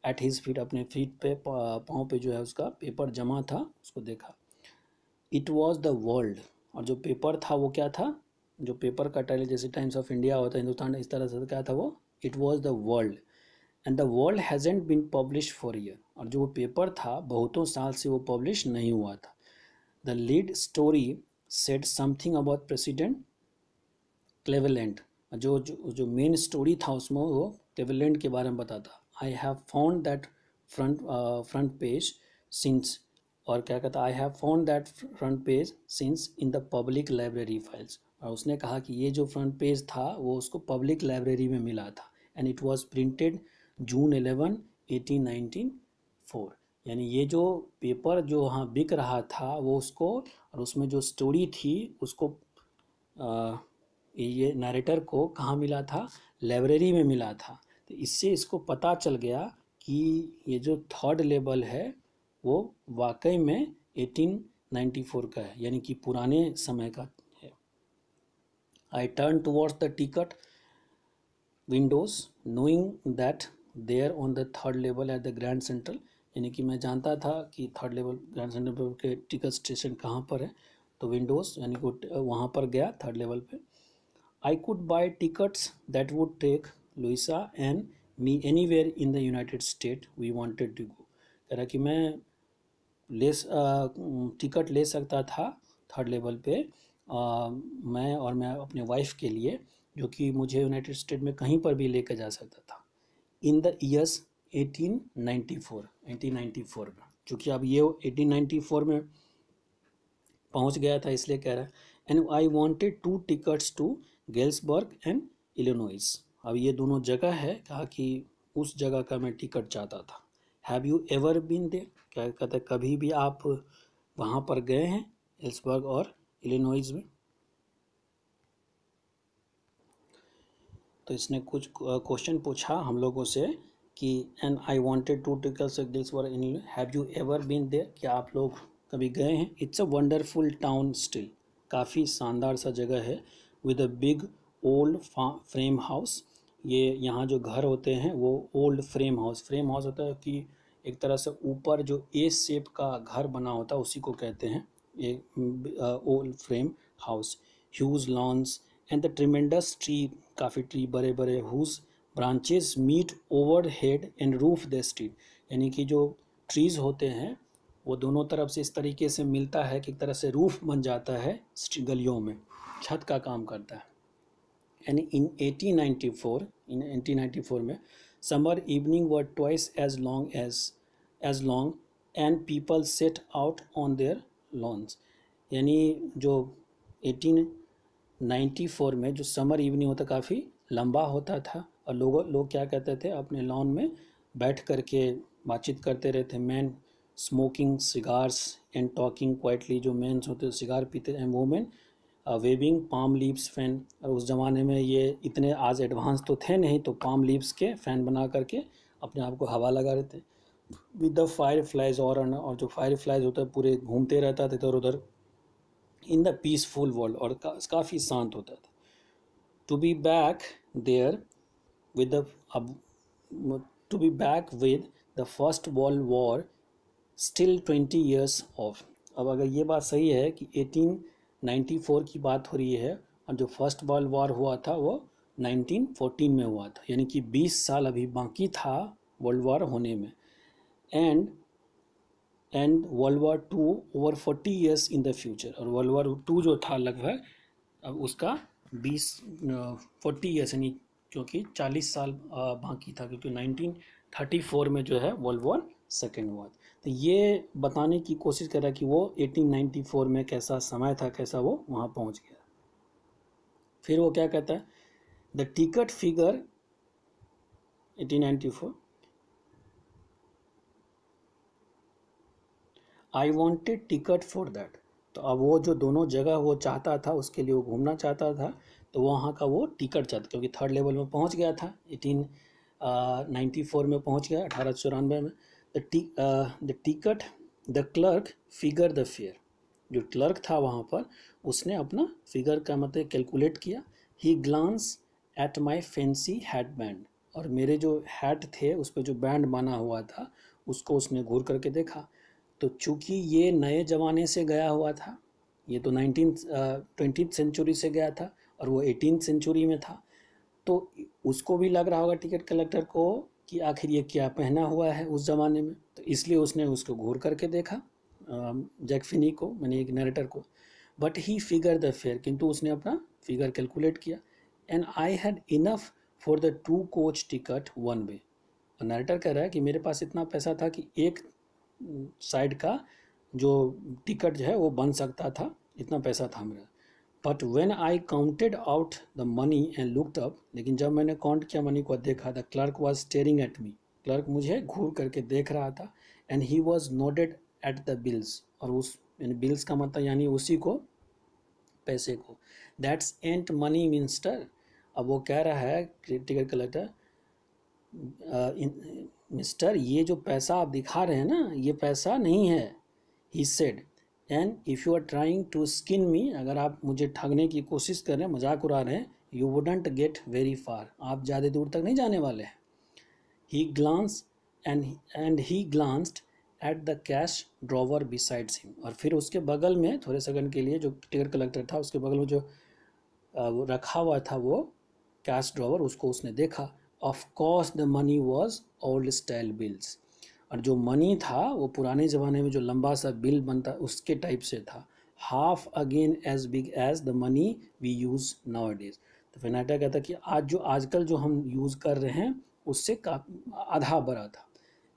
एट हिज फीट अपने फीट पे पाँव पे जो है उसका पेपर जमा था उसको देखा इट वॉज द वर्ल्ड और जो पेपर था वो क्या था जो पेपर का टाइटल जैसे टाइम्स ऑफ इंडिया होता है हिंदुस्तान इस तरह से क्या था वो it was the world and the world hasn't been publish for year और जो वो पेपर था बहुतों साल से वो पब्लिश नहीं हुआ था the lead story set something about president Cleveland जो जो मेन स्टोरी था उसमें वो क्लेवलैंड के बारे में बताता I have found that front front page since और क्या कहता I have found that front page since in the public library files और उसने कहा कि ये जो फ्रंट पेज था वो उसको पब्लिक लाइब्रेरी में मिला था and it was printed June eleven eighteen nineteen four यानी ये जो पेपर जो वहाँ बिक रहा था वो उसको और उसमें जो स्टोरी थी उसको आ, ये नरेटर को कहाँ मिला था लाइब्रेरी में मिला था तो इससे इसको पता चल गया कि ये जो थर्ड लेवल है वो वाकई में 1894 का है यानी कि पुराने समय का I turned towards the ticket windows knowing that there on the third level at the Grand Central यानी कि मैं जानता था कि थर्ड लेवल ग्रैंड सेंट्रल के टिकट स्टेशन कहाँ पर है तो विंडोज़ यानी कि वहाँ पर गया थर्ड लेवल पे I could buy tickets that would take Louisa and me anywhere in the United State we wanted to go कह कि मैं ले टिकट ले सकता था थर्ड लेवल पे मैं और मैं अपने वाइफ के लिए जो कि मुझे यूनाइटेड स्टेट में कहीं पर भी लेकर जा सकता था इन द ईयर्स 1894 1894 में चूँकि अब ये 1894 में पहुंच गया था इसलिए कह रहा है and I wanted to tickets to Galesburg and Illinois अब ये दोनों जगह है कहा कि उस जगह का मैं टिकट चाहता था have you ever been there क्या कहते कभी भी आप वहाँ पर गए हैं एल्सबर्ग और इलिनोइज में तो इसने कुछ क्वेश्चन पूछा हम लोगों से कि and I wanted to tickets this were in have you ever been there क्या आप लोग कभी गए हैं it's a wonderful town still काफ़ी शानदार सा जगह है with a big old frame house ये यहाँ जो घर होते हैं वो old frame house frame house होता है कि एक तरह से ऊपर जो ए शेप का घर बना होता है उसी को कहते हैं old frame house huge lawns and the tremendous tree काफ़ी ट्री बड़े बड़े huge branches meet overhead and roof the street यानी कि जो ट्रीज़ होते हैं वो दोनों तरफ से इस तरीके से मिलता है कि एक तरह से रूफ बन जाता है गलियों में छत का काम करता है यानी इन 1894 इन 1894 में summer evening were twice as long as as long and people set out on their lawns यानी जो 1894 में जो समर इवनिंग होता काफ़ी लंबा होता था और लोगों लोग क्या कहते थे अपने लॉन में बैठ कर के बातचीत करते रहते man smoking cigars and talking quietly जो मैंस होते थे सिगार पीते and women waving palm leaves fan और उस ज़माने में ये इतने आज एडवांस तो थे नहीं तो पाम लीव्स के फ़ैन बना करके अपने आप को हवा लगा रहे थे विद द फायर फ्लाइज और और जो फायर फ्लाइज होता है पूरे घूमते रहता था इधर उधर इन द पीसफुल वर्ल्ड और का, काफ़ी शांत होता था to be back there with the to be back with the first world war still twenty years off अब अगर ये बात सही है कि 1894 की बात हो रही है और जो फर्स्ट वर्ल्ड वॉर हुआ था वो 1914 में हुआ था यानी कि 20 साल अभी बाकी था वर्ल्ड वॉर होने में and and world war two over forty years in the future और वर्ल्ड वार टू जो था लगभग अब उसका बीस फोर्टी ईयर्स यानी क्योंकि चालीस साल बाकी था क्योंकि नाइनटीन थर्टी फोर में जो है वर्ल्ड वॉर सेकेंड हुआ तो ये बताने की कोशिश कर रहा कि वो एटीन नाइन्टी फोर में कैसा समय था कैसा वो वहाँ पहुँच गया फिर वो क्या कहता है the ticket figure eighteen ninety four I wanted ticket for that तो अब वो जो दोनों जगह वो चाहता था उसके लिए वो घूमना चाहता था तो वहाँ का वो टिकट चाहता क्योंकि थर्ड लेवल में पहुँच गया था एटीन नाइन्टी फोर में पहुँच गया अठारह सौ चौरानवे में the ticket the clerk figure the fare जो क्लर्क था वहाँ पर उसने अपना फिगर का मतलब कैलकुलेट किया he glance at my fancy hatband और मेरे जो हैट थे उस पर जो बैंड बना हुआ था उसको उसने घूर करके देखा तो चूंकि ये नए ज़माने से गया हुआ था ये तो नाइनटीन ट्वेंटी सेंचुरी से गया था और वो एटीन सेंचुरी में था तो उसको भी लग रहा होगा टिकट कलेक्टर को कि आखिर ये क्या पहना हुआ है उस ज़माने में तो इसलिए उसने उसको घूर करके देखा जैक फिनी को मैंने एक नरेटर को but he figure the fare किंतु उसने अपना फिगर कैलकुलेट किया and I had enough for the two coach ticket one way और नरेटर कह रहा है कि मेरे पास इतना पैसा था कि एक साइड का जो टिकट जो है वो बन सकता था इतना पैसा था मेरा but when I counted out the money and looked up लेकिन जब मैंने काउंट किया मनी को देखा the clerk was staring at me clerk मुझे घूर करके देख रहा था and he was nodded at the bills और उस बिल्स का मतलब यानी उसी को पैसे को दैट्स एंट मनी मिनिस्टर अब वो कह रहा है टिकट कलेक्टर मिस्टर ये जो पैसा आप दिखा रहे हैं ना ये पैसा नहीं है he said and if you are trying to skin me अगर आप मुझे ठगने की कोशिश कर रहे हैं मजाक उड़ा रहे हैं you wouldn't get very far आप ज़्यादा दूर तक नहीं जाने वाले हैं he glance and and he glanced at the cash drawer besides him और फिर उसके बगल में थोड़े सेकंड के लिए जो टिकट कलेक्टर था उसके बगल में जो रखा हुआ था वो कैश ड्रॉवर उसको उसने देखा of course the money was old style bills और जो मनी था वो पुराने ज़माने में जो लंबा सा बिल बनता उसके टाइप से था half again as big as the money we use nowadays तो फेनाटा कहता कि आज जो आजकल जो हम यूज़ कर रहे हैं उससे का आधा बड़ा था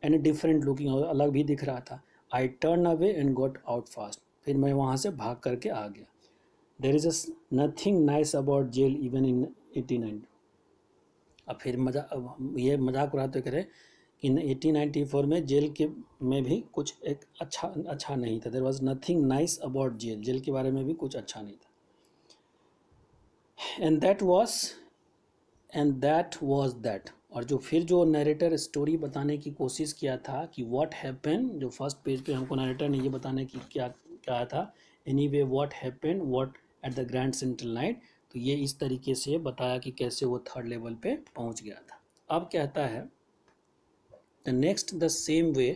एंड डिफरेंट लुकिंग और अलग भी दिख रहा था I turn away and got out fast फिर मैं वहाँ से भाग करके आ गया there is nothing nice about jail even in eighty nine अब फिर मजा ये मजाक उड़ाते करें कि एटीन नाइन्टी फोर में जेल के में भी कुछ एक अच्छा अच्छा नहीं था there was nothing nice about jail jail के बारे में भी कुछ अच्छा नहीं था and that was and that was that और जो फिर जो नरेटर स्टोरी बताने की कोशिश किया था कि व्हाट हैपन जो फर्स्ट पेज पे हमको नरेटर ने ये बताने की क्या कहा था anyway what happen what at the grand Central night तो ये इस तरीके से बताया कि कैसे वो थर्ड लेवल पे पहुंच गया था अब कहता है the next the same way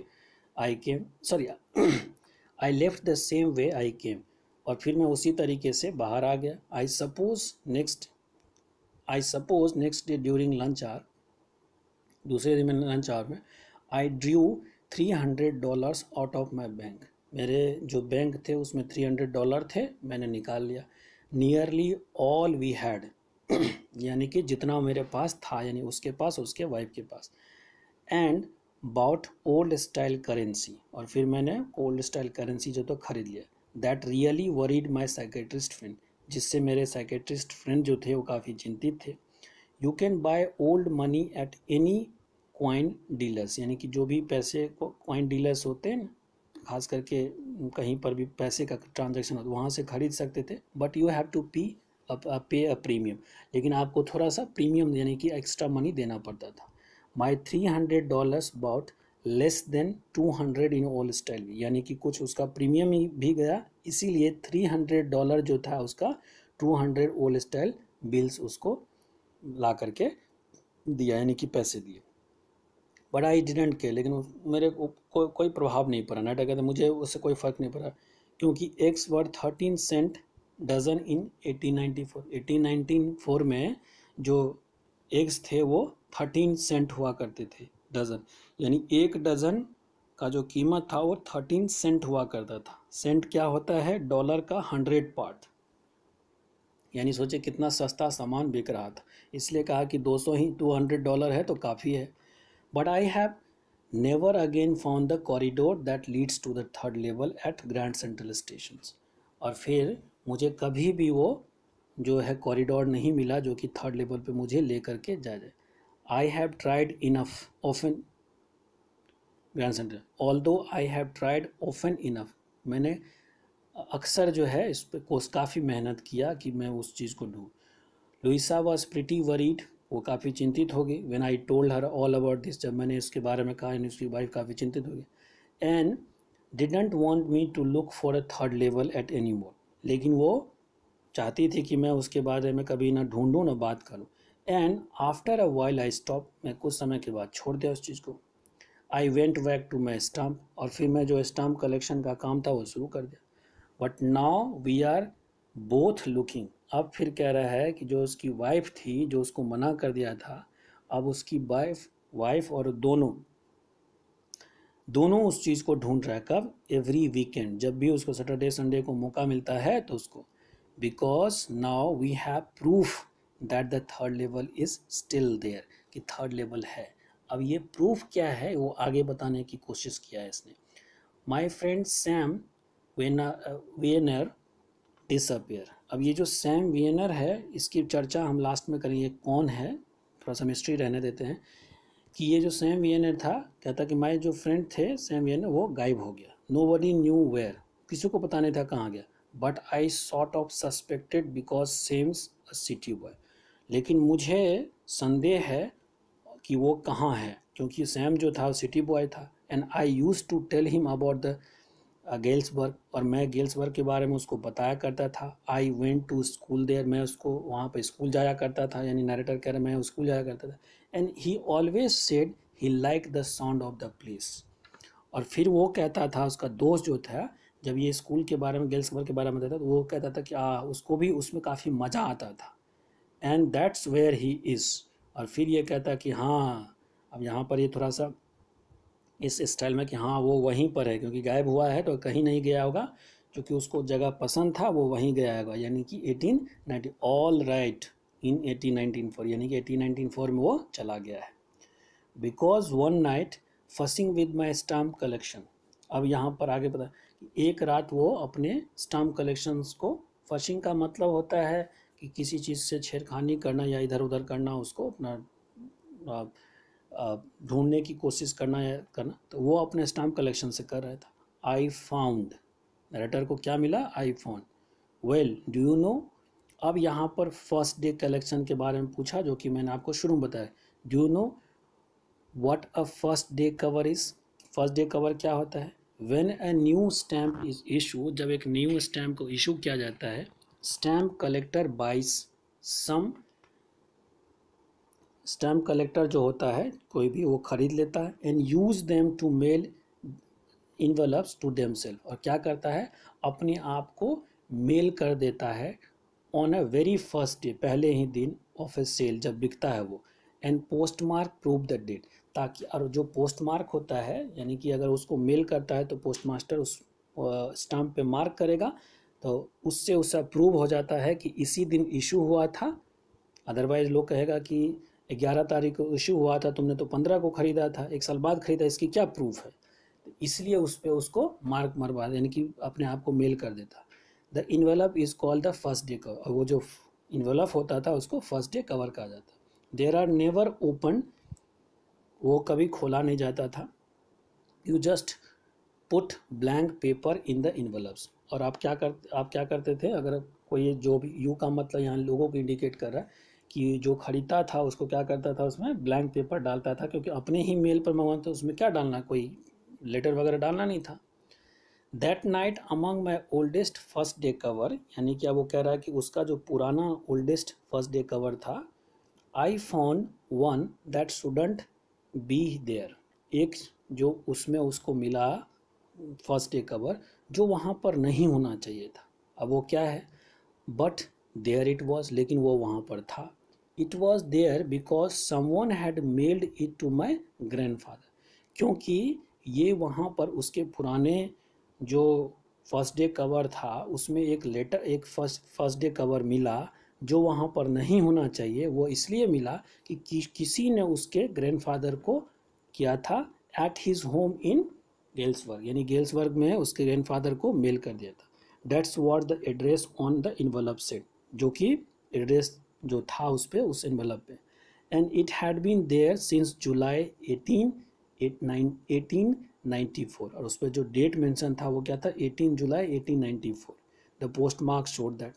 I came sorry I left the same way I came और फिर मैं उसी तरीके से बाहर आ गया I suppose next I suppose next day during lunch hour दूसरे दिन में लंच आवर में I drew three hundred dollars out of my bank मेरे जो बैंक थे उसमें थ्री हंड्रेड डॉलर थे मैंने निकाल लिया नियरली ऑल वी हैड यानी कि जितना मेरे पास था यानी उसके पास उसके वाइफ के पास and bought old style currency और फिर मैंने ओल्ड स्टाइल करेंसी जो तो खरीद लिया that really worried my psychiatrist friend जिससे मेरे साइकेट्रिस्ट फ्रेंड जो थे वो काफ़ी चिंतित थे you can buy old money at any coin dealers यानी कि जो भी पैसे क्वाइन डीलर्स होते हैं ना खास करके कहीं पर भी पैसे का ट्रांजेक्शन हो तो वहाँ से ख़रीद सकते थे but you have to p pay a premium लेकिन आपको थोड़ा सा प्रीमियम यानी कि एक्स्ट्रा मनी देना पड़ता था my three hundred dollars about less than two hundred in old style यानी कि कुछ उसका प्रीमियम ही भी गया इसीलिए थ्री हंड्रेड डॉलर जो था उसका two hundred old style bills उसको ला करके दिया यानी कि पैसे दिए बट आई डिडेंट के लेकिन मेरे को को, कोई प्रभाव नहीं पड़ा नाटा कहते मुझे उससे कोई फ़र्क नहीं पड़ा क्योंकि eggs worth thirteen cent dozen in eighteen ninety four eighteen nineteen four में जो एग्स थे वो थर्टीन सेंट हुआ करते थे डजन यानी एक डजन का जो कीमत था वो थर्टीन सेंट हुआ करता था सेंट क्या होता है डॉलर का हंड्रेड पार्ट यानी सोचे कितना सस्ता सामान बिक रहा था इसलिए कहा कि 200 ही 200 डॉलर है तो काफ़ी है But I have never again found the corridor that leads to the third level at Grand Central Stations. और फिर मुझे कभी भी वो जो है कॉरिडोर नहीं मिला जो कि थर्ड लेवल पे मुझे ले करके जाए जाए I have tried enough often Grand Center although I have tried often enough मैंने अक्सर जो है इस पर कोस काफ़ी मेहनत किया कि मैं उस चीज़ को लूँ लुइसा वॉज प्रिटी वरीड वो काफ़ी चिंतित होगी when I told her all about this जब मैंने इसके बारे में कहा उसकी वाइफ काफ़ी चिंतित होगी and didn't want me to look for a third level at any more लेकिन वो चाहती थी कि मैं उसके बारे में कभी ना ढूंढूँ ना बात करूँ and after a while I stop मैं कुछ समय के बाद छोड़ दिया उस चीज़ को I went back to my stamp और फिर मैं जो स्टाम्प कलेक्शन का काम था वो शुरू कर दिया but now we are both looking अब फिर कह रहा है कि जो उसकी वाइफ थी जो उसको मना कर दिया था अब उसकी वाइफ वाइफ और दोनों दोनों उस चीज़ को ढूंढ रहा है कब एवरी वीकेंड जब भी उसको सैटरडे संडे को मौका मिलता है तो उसको because now we have proof that the third level is still there कि थर्ड लेवल है अब ये प्रूफ क्या है वो आगे बताने की कोशिश किया है इसने my friend Sam Weiner disappear अब ये जो सैम वियनर है इसकी चर्चा हम लास्ट में करेंगे कौन है थोड़ा सा मिस्ट्री रहने देते हैं कि ये जो सैम वियनर था कहता कि माय जो फ्रेंड थे सैम वियनर वो गायब हो गया नो वरी न्यू वेयर किसी को पता नहीं था कहाँ गया but I sort of suspected because Sam's a city boy लेकिन मुझे संदेह है कि वो कहाँ है क्योंकि सैम जो था सिटी बॉय था and I used to tell him about the Galesburg और मैं गेल्सबर्ग के बारे में उसको बताया करता था I went to school there मैं उसको वहाँ पर स्कूल जाया करता था यानी नरेटर कह रहा मैं स्कूल जाया करता था and he always said he like the sound of the place और फिर वो कहता था उसका दोस्त जो था जब ये स्कूल के बारे में गेल्सबर्ग के बारे में बताता तो वो कहता था कि आ, उसको भी उसमें काफ़ी मज़ा आता था and that's where he is और फिर ये कहता कि हाँ अब यहाँ पर ये थोड़ा सा इस स्टाइल में कि हाँ वो वहीं पर है क्योंकि गायब हुआ है तो कहीं नहीं गया होगा क्योंकि उसको जगह पसंद था वो वहीं गया होगा यानी कि eighteen ninety all right in eighteen nineteen four यानी कि एटीन नाइनटीन फोर में वो चला गया है because one night fussing with my stamp collection अब यहाँ पर आगे पता एक रात वो अपने स्टाम्प कलेक्शंस को फसिंग का मतलब होता है कि किसी चीज़ से छेड़खानी करना या इधर उधर करना उसको अपना ढूंढने की कोशिश करना या करना तो वो अपने स्टाम्प कलेक्शन से कर रहा था आई फाउंड नरेटर को क्या मिला I found well do you know अब यहाँ पर फर्स्ट डे कलेक्शन के बारे में पूछा जो कि मैंने आपको शुरू में बताया do you know what a first day cover is first day cover क्या होता है when a new stamp is issue जब एक न्यू स्टैम्प को इशू किया जाता है स्टैम्प कलेक्टर बाइस सम स्टैम्प कलेक्टर जो होता है कोई भी वो ख़रीद लेता है and use them to mail envelopes to them self और क्या करता है अपने आप को मेल कर देता है on a very first day पहले ही दिन ऑफ ए सेल जब बिकता है वो and post mark prove the date ताकि और जो पोस्ट मार्क होता है यानी कि अगर उसको मेल करता है तो पोस्ट मास्टर उस स्टाम्प पे मार्क करेगा तो उससे उसका प्रूव हो जाता है कि इसी दिन इशू हुआ था अदरवाइज लोग कहेगा कि ग्यारह तारीख को इशू हुआ था तुमने तो पंद्रह को ख़रीदा था एक साल बाद ख़रीदा इसकी क्या प्रूफ है इसलिए उस पर उसको मार्क मरवा यानी कि अपने आप को मेल कर देता the envelope is called the first day cover और वो जो इन्वेलप होता था उसको फर्स्ट डे कवर कहा जाता देर आर नेवर ओपन वो कभी खोला नहीं जाता था you just put blank paper in the envelopes और आप क्या कर आप क्या करते थे अगर कोई जो भी यू का मतलब यहाँ लोगों को इंडिकेट कर रहा है कि जो ख़रीदता था उसको क्या करता था उसमें ब्लैंक पेपर डालता था क्योंकि अपने ही मेल पर मंगवाते था उसमें क्या डालना कोई लेटर वगैरह डालना नहीं था that night among my oldest first day cover यानी क्या वो कह रहा है कि उसका जो पुराना ओल्डेस्ट फर्स्ट डे कवर था I phone one that student be there एक जो उसमें उसको मिला फर्स्ट डे कवर जो वहाँ पर नहीं होना चाहिए था अब वो क्या है बट देयर इट वॉज लेकिन वो वहाँ पर था it was there because someone had mailed it to my grandfather क्योंकि ये वहाँ पर उसके पुराने जो फर्स्ट डे कवर था उसमें एक लेटर एक फर्स्ट फर्स्ट डे कवर मिला जो वहाँ पर नहीं होना चाहिए वो इसलिए मिला कि, कि किसी ने उसके ग्रैंडफादर को किया था at his home in Galesburg यानी गेल्सवर्ग में उसके ग्रैंडफादर को मेल कर दिया था that's what the address on the envelope said जो कि एड्रेस जो था उस पर उस एनवलप पे and it had been there since July eighteen eight nine eighteen ninety four और उस पर जो डेट मेंशन था वो क्या था eighteen July eighteen ninety four the post marks showed that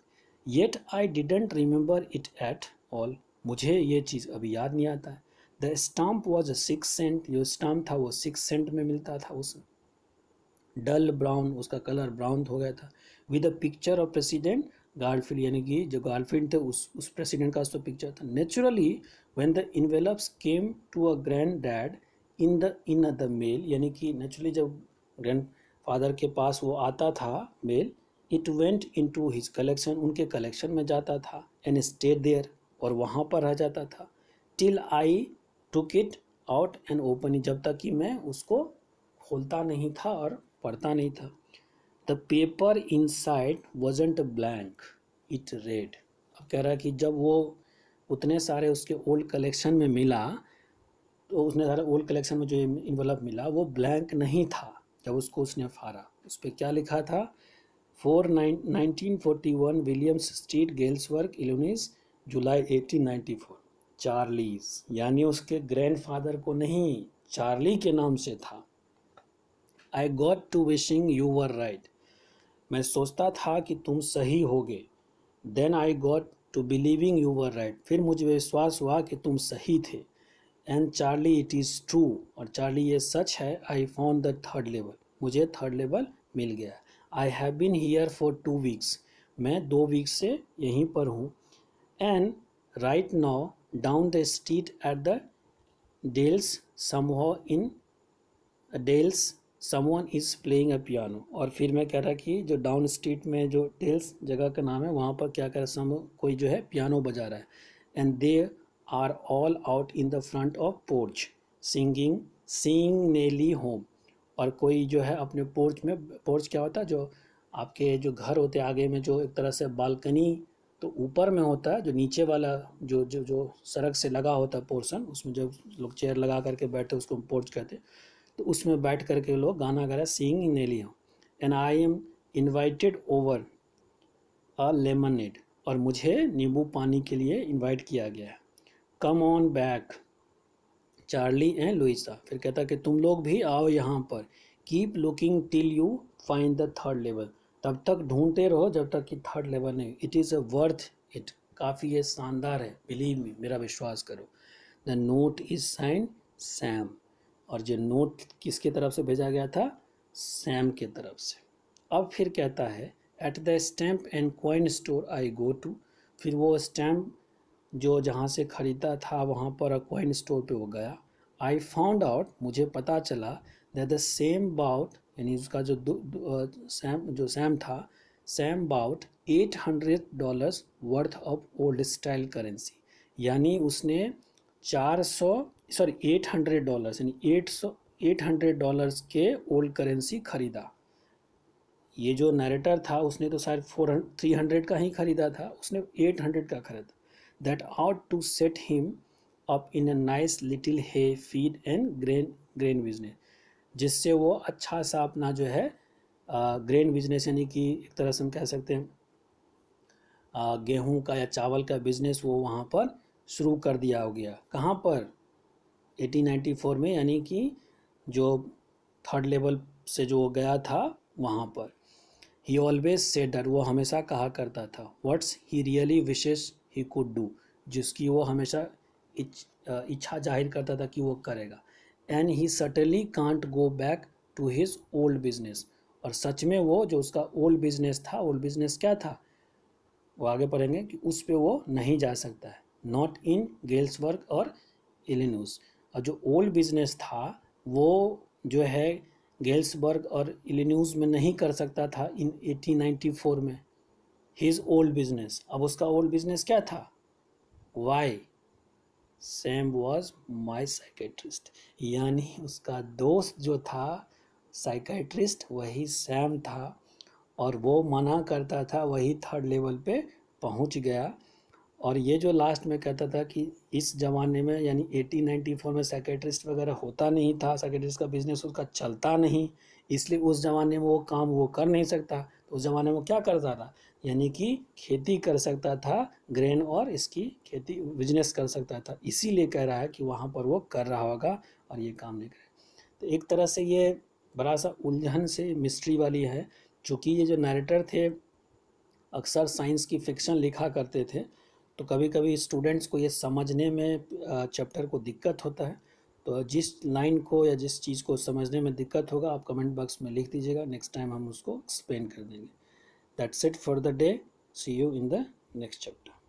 yet I didn't remember it at all मुझे ये चीज़ अभी याद नहीं आता है the stamp was six cent जो स्टाम्प था वो सिक्स सेंट में मिलता था उस डल ब्राउन उसका कलर ब्राउन हो गया था with a picture of President Garfield यानी कि जो गर्लफ्रेंड थे उस उस प्रेसिडेंट का तो पिक्चर था naturally when the envelopes came to a granddad in the in the mail यानी कि नेचुरली जब ग्रैंड फादर के पास वो आता था mail it went into his collection उनके कलेक्शन में जाता था एंड स्टे देयर और वहाँ पर रह जाता था till I took it out and open जब तक कि मैं उसको खोलता नहीं था और पढ़ता नहीं था the paper inside wasn't blank it read अब कह रहा है कि जब वो उतने सारे उसके ओल्ड कलेक्शन में मिला तो उसने सारे ओल्ड कलेक्शन में जो इन्वेलप मिला वो ब्लैंक नहीं था जब उसको उसने फाड़ा उस पर क्या लिखा था four nineteen forty one Williams Street Galesburg Illinois July eighteen ninety four Charles यानी उसके ग्रैंडफादर को नहीं चार्ली के नाम से था I got to wishing you were right मैं सोचता था कि तुम सही होगे then I got to believing you were right फिर मुझे विश्वास हुआ कि तुम सही थे and Charley it is true और चार्ली ये सच है I found the third level मुझे थर्ड लेवल मिल गया I have been here for two weeks मैं दो वीक से यहीं पर हूँ and right now down the street at the Dales समूह in Dales someone is playing a piano और फिर मैं कह रहा कि जो डाउन स्ट्रीट में जो टेल्स जगह का नाम है वहाँ पर क्या कह रहा सम कोई जो है पियानो बजा रहा है and they are all out in the front of porch singing sing Nellie home और कोई जो है अपने पोर्च में पोर्च क्या होता है जो आपके जो घर होते हैं आगे में जो एक तरह से बालकनी तो ऊपर में होता है जो नीचे वाला जो जो जो सड़क से लगा होता है पोर्सन उसमें जब लोग चेयर लगा करके बैठते उसको पोर्च कहते हैं तो उसमें बैठ कर के लोग गाना गा रहे सींग इन एलिया and I am invited over a lemonade और मुझे नींबू पानी के लिए इन्वाइट किया गया है come on back Charley and Louisa फिर कहता कि तुम लोग भी आओ यहाँ पर keep looking till you find the third level तब तक ढूंढते रहो जब तक कि थर्ड लेवल नहीं it is a worth it काफ़ी ये शानदार है बिलीव मी मेरा विश्वास करो the note is sign Sam और ये नोट किसके तरफ से भेजा गया था सैम के तरफ से अब फिर कहता है at the stamp and coin store I go to फिर वो स्टैम्प जो जहाँ से ख़रीदा था वहाँ पर कॉइन स्टोर पे वो गया आई फाउंड आउट मुझे पता चला दैट द सेम बाउट यानी उसका जो सैम जो सैम था Sam bought eight hundred dollars worth of old style currency यानी उसने चार सौ सॉरी एट हंड्रेड डॉलर्स यानी एट सौ एट हंड्रेड डॉलर्स के ओल्ड करेंसी खरीदा ये जो नरेटर था उसने तो शायद फोर थ्री हंड्रेड का ही खरीदा था उसने एट हंड्रेड का खरीदा that out to set him up in a nice little hay feed and grain grain business जिससे वो अच्छा सा अपना जो है ग्रेन बिजनेस यानी कि एक तरह से हम कह सकते हैं गेहूँ का या चावल का बिजनेस वो वहाँ पर शुरू कर दिया हो गया कहाँ पर 1894 में यानी कि जो थर्ड लेवल से जो गया था वहाँ पर ही ऑलवेज सेडर वो हमेशा कहा करता था व्हाट्स ही रियली विशेष ही कुड डू जिसकी वो हमेशा इच, इच्छा जाहिर करता था कि वो करेगा and he certainly can't go back to his old business और सच में वो जो उसका ओल्ड बिजनेस था ओल्ड बिजनेस क्या था वो आगे पढ़ेंगे कि उस पर वो नहीं जा सकता है नॉट इन गेल्स वर्क और एलिनूज और जो ओल्ड बिजनेस था वो जो है गेल्सबर्ग और इलेन्यूज़ में नहीं कर सकता था इन 1894 में हिज ओल्ड बिजनेस अब उसका ओल्ड बिजनेस क्या था why Sam was my psychiatrist यानी उसका दोस्त जो था साइकेट्रिस्ट वही सैम था और वो मना करता था वही थर्ड लेवल पे पहुंच गया और ये जो लास्ट में कहता था कि इस ज़माने में यानी 1894 में सेक्रेटरिस्ट वगैरह होता नहीं था सेक्रेटरिस्ट का बिज़नेस उसका चलता नहीं इसलिए उस ज़माने में वो काम वो कर नहीं सकता तो उस ज़माने में क्या करता था यानी कि खेती कर सकता था ग्रेन और इसकी खेती बिजनेस कर सकता था इसीलिए कह रहा है कि वहाँ पर वो कर रहा होगा और ये काम नहीं करे तो एक तरह से ये बड़ा सा उलझन से मिस्ट्री वाली है चूँकि ये जो नरेटर थे अक्सर साइंस की फिक्शन लिखा करते थे तो कभी कभी स्टूडेंट्स को ये समझने में चैप्टर को दिक्कत होता है तो जिस लाइन को या जिस चीज़ को समझने में दिक्कत होगा आप कमेंट बॉक्स में लिख दीजिएगा नेक्स्ट टाइम हम उसको एक्सप्लेन कर देंगे that's it for the day see you in the next chapter